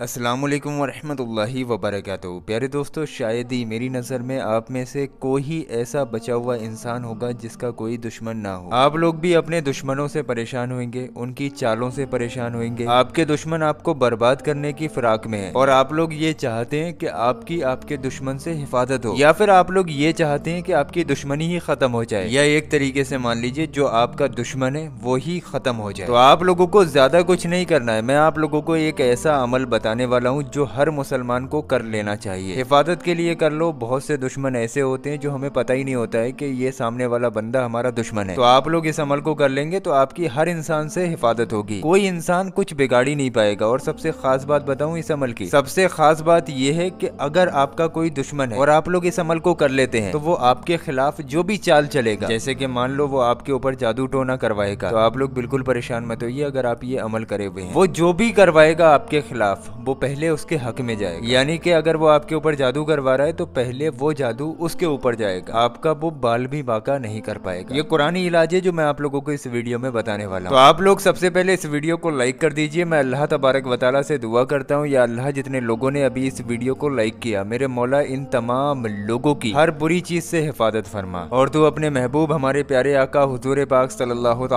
अस्सलाम वालेकुम वरहमतुल्लाहि प्यारे दोस्तों शायद ही मेरी नज़र में आप में से कोई ऐसा बचा हुआ इंसान होगा जिसका कोई दुश्मन ना हो आप लोग भी अपने दुश्मनों से परेशान होंगे उनकी चालों से परेशान होंगे आपके दुश्मन आपको बर्बाद करने की फिराक में है और आप लोग ये चाहते हैं कि आपकी आपके दुश्मन से हिफाजत हो या फिर आप लोग ये चाहते हैं कि आपकी दुश्मनी ही खत्म हो जाए या एक तरीके से मान लीजिए जो आपका दुश्मन है वो ही खत्म हो जाए तो आप लोगों को ज्यादा कुछ नहीं करना है मैं आप लोगों को एक ऐसा अमल बता बताने वाला हूँ जो हर मुसलमान को कर लेना चाहिए हिफाजत के लिए कर लो बहुत से दुश्मन ऐसे होते हैं जो हमें पता ही नहीं होता है कि ये सामने वाला बंदा हमारा दुश्मन है तो आप लोग इस अमल को कर लेंगे तो आपकी हर इंसान से हिफाजत होगी कोई इंसान कुछ बिगाड़ ही नहीं पाएगा और सबसे खास बात बताऊँ इस अमल की सबसे खास बात यह है की अगर आपका कोई दुश्मन है और आप लोग इस अमल को कर लेते हैं तो वो आपके खिलाफ जो भी चाल चलेगा जैसे की मान लो वो आपके ऊपर जादू टोना करवाएगा तो आप लोग बिल्कुल परेशान मत होइए अगर आप ये अमल करे हुए वो जो भी करवाएगा आपके खिलाफ वो पहले उसके हक में जाएगा यानी कि अगर वो आपके ऊपर जादू करवा रहा है तो पहले वो जादू उसके ऊपर जाएगा आपका वो बाल भी बाका नहीं कर पाएगा ये कुरानी इलाज है जो मैं आप लोगों को इस वीडियो में बताने वाला हूँ तो आप लोग सबसे पहले इस वीडियो को लाइक कर दीजिए मैं अल्लाह तबारक वाली से दुआ करता हूँ या अल्लाह जितने लोगों ने अभी इस वीडियो को लाइक किया मेरे मौला इन तमाम लोगों की हर बुरी चीज से हिफाजत फरमा और तू अपने महबूब हमारे प्यारे आका हजूर पाक सल्लल्लाहु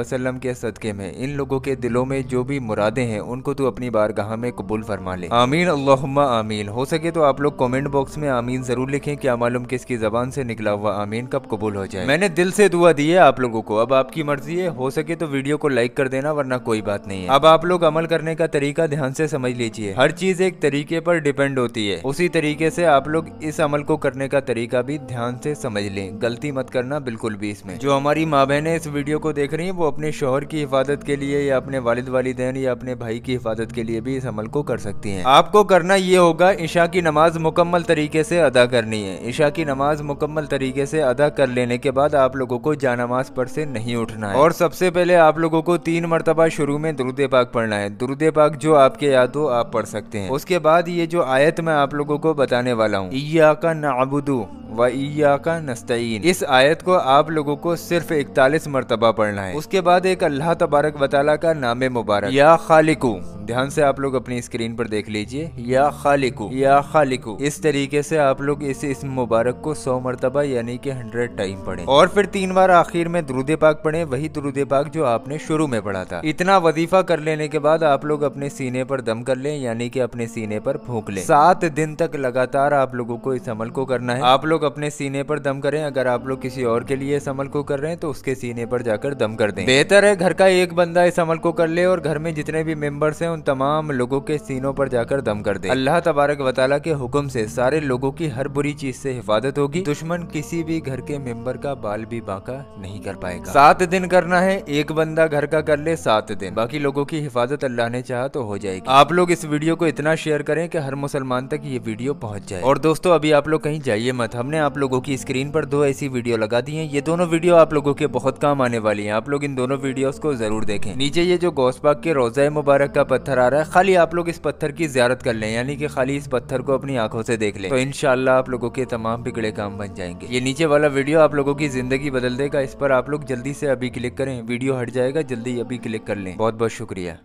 वसल्लम के सदक़े में इन लोगों के दिलों में जो भी मुरादे हैं उनको तू अपनी बारगाह में कबूल फरमा ले आमीन अल्लाहुम्मा आमीन हो सके तो आप लोग कमेंट बॉक्स में आमीन जरूर लिखें क्या मालूम किसकी जबान से निकला हुआ आमीन कब कबूल हो जाए मैंने दिल से दुआ दी है आप लोगों को अब आपकी मर्जी है हो सके तो वीडियो को लाइक कर देना वरना कोई बात नहीं है अब आप लोग अमल करने का तरीका ध्यान से समझ लीजिए हर चीज एक तरीके पर डिपेंड होती है उसी तरीके से आप लोग इस अमल को करने का तरीका भी ध्यान से समझ लें गलती मत करना बिल्कुल भी इसमें जो हमारी माँ बहनें इस वीडियो को देख रही हैं वो अपने शोहर की हिफाजत के लिए या अपने वालिद वालिदेन या अपने भाई की हिफाजत के लिए भी इस अमल को कर सकती हैं आपको करना ये होगा ईशा की नमाज मुकम्मल तरीके से अदा करनी है ईशा की नमाज मुकम्मल तरीके से अदा कर लेने के बाद आप लोगों को जानमाज पर से नहीं उठना है और सबसे पहले आप लोगों को तीन मरतबा शुरू में दुरुद पाक पढ़ना है दुरुद पाक जो आपके याद हो आप पढ़ सकते हैं उसके बाद ये जो आयत मैं आप लोगों को बताने वाला हूँ ईया का नाबुदू वैया का इस आयत को आप लोगों को सिर्फ इकतालीस मरतबा पढ़ना है उसके बाद एक अल्लाह तबारक वाली का नाम मुबारक या खालिकू ध्यान से आप लोग अपनी स्क्रीन पर देख लीजिए या खालिकू या खालिकू इस तरीके से आप लोग इस इसम मुबारक को सौ मरतबा यानी कि हंड्रेड टाइम पढ़े और फिर तीन बार आखिर में द्रुद पाक पढ़े वही द्रुद पाक जो आपने शुरू में पढ़ा था इतना वजीफा कर लेने के बाद आप लोग अपने सीने पर दम कर लें यानी कि अपने सीने पर फूक लें सात दिन तक लगातार आप लोगों को इस अमल को करना है आप लोग लोग अपने सीने पर दम करें अगर आप लोग किसी और के लिए इस अमल को कर रहे हैं तो उसके सीने पर जाकर दम कर दें बेहतर है घर का एक बंदा इस अमल को कर ले और घर में जितने भी मेंबर्स हैं उन तमाम लोगों के सीनों पर जाकर दम कर दे अल्लाह तबारक वाली के हुक्म से सारे लोगों की हर बुरी चीज से हिफाजत होगी दुश्मन किसी भी घर के मेंबर का बाल भी बाका नहीं कर पाएगा सात दिन करना है एक बंदा घर का कर ले सात दिन बाकी लोगों की हिफाजत अल्लाह ने चाह तो हो जाएगी आप लोग इस वीडियो को इतना शेयर करें की हर मुसलमान तक ये वीडियो पहुँच जाए और दोस्तों अभी आप लोग कहीं जाइए मत हमने हमने आप लोगों की स्क्रीन पर दो ऐसी वीडियो लगा दी है ये दोनों वीडियो आप लोगों के बहुत काम आने वाली है आप लोग इन दोनों वीडियोस को जरूर देखें नीचे ये जो गौसबाग के रोजा मुबारक का पत्थर आ रहा है खाली आप लोग इस पत्थर की ज्यारत कर लें यानी कि खाली इस पत्थर को अपनी आंखों से देख लें तो इनशाला आप लोगों के तमाम बिगड़े काम बन जाएंगे ये नीचे वाला वीडियो आप लोगों की जिंदगी बदल देगा इस पर आप लोग जल्दी से अभी क्लिक करें वीडियो हट जाएगा जल्दी अभी क्लिक कर लें बहुत बहुत शुक्रिया